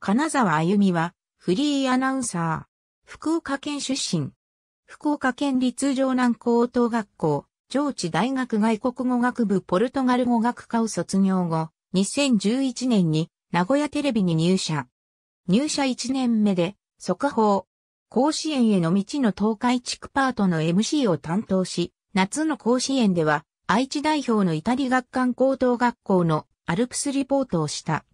金沢あゆみは、フリーアナウンサー、福岡県出身、福岡県立城南高等学校、上智大学外国語学部ポルトガル語学科を卒業後、2011年に名古屋テレビに入社。入社1年目で、速報、甲子園への道の東海地区パートの MC を担当し、夏の甲子園では、愛知代表のイタリ学館高等学校のアルプスリポートをした。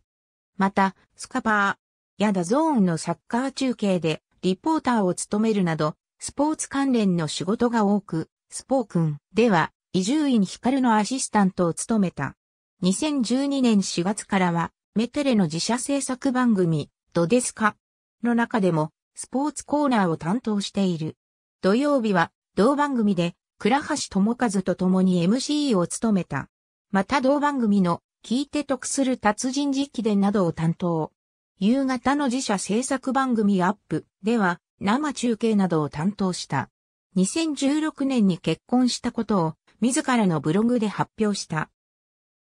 また、スカパー、ヤダゾーンのサッカー中継で、リポーターを務めるなど、スポーツ関連の仕事が多く、スポークンでは、伊集院光のアシスタントを務めた。2012年4月からは、メテレの自社制作番組、どですかの中でも、スポーツコーナーを担当している。土曜日は、同番組で、倉橋智和と共に MC を務めた。また同番組の聞いて得する達人実でなどを担当。夕方の自社制作番組アップでは生中継などを担当した。2016年に結婚したことを自らのブログで発表した。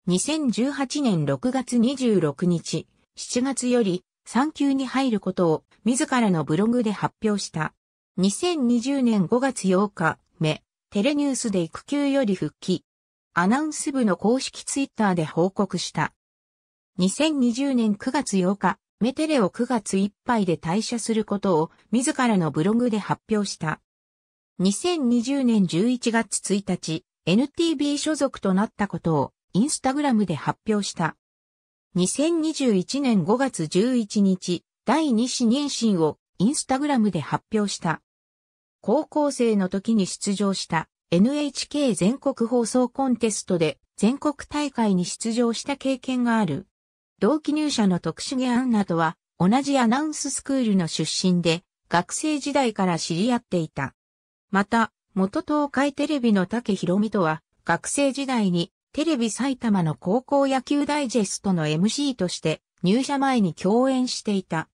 2018年6月26日、7月より産休に入ることを自らのブログで発表した。2020年5月8日、目、テレニュースで育休より復帰。アナウンス部の公式ツイッターで報告した。2020年9月8日、メテレを9月いっぱいで退社することを自らのブログで発表した。2020年11月1日、NTB 所属となったことをインスタグラムで発表した。2021年5月11日、第2子妊娠をインスタグラムで発表した。高校生の時に出場した NHK 全国放送コンテストで全国大会に出場した経験がある。同期入社の徳重アンナとは同じアナウンススクールの出身で学生時代から知り合っていた。また、元東海テレビの竹博美とは学生時代にテレビ埼玉の高校野球ダイジェストの MC として入社前に共演していた。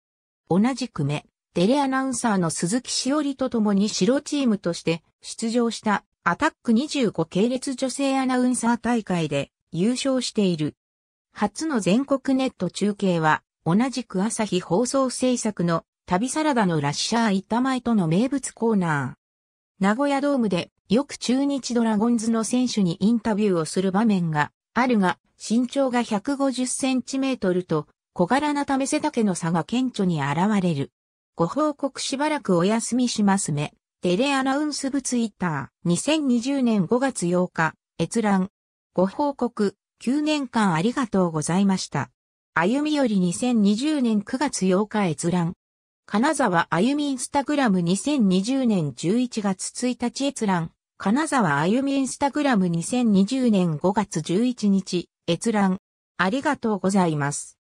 同じく目、デレアナウンサーの鈴木しおりと共に白チームとして出場したアタック25系列女性アナウンサー大会で優勝している。初の全国ネット中継は、同じく朝日放送制作の旅サラダのラッシャー板前との名物コーナー。名古屋ドームでよく中日ドラゴンズの選手にインタビューをする場面があるが、身長が150センチメートルと小柄なため背丈の差が顕著に現れる。ご報告しばらくお休みしますね。テレアナウンス部ツイッター、2020年5月8日、閲覧。ご報告、9年間ありがとうございました。歩みより2020年9月8日閲覧。金沢歩みインスタグラム2020年11月1日閲覧。金沢歩みインスタグラム2020年5月11日閲覧。ありがとうございます。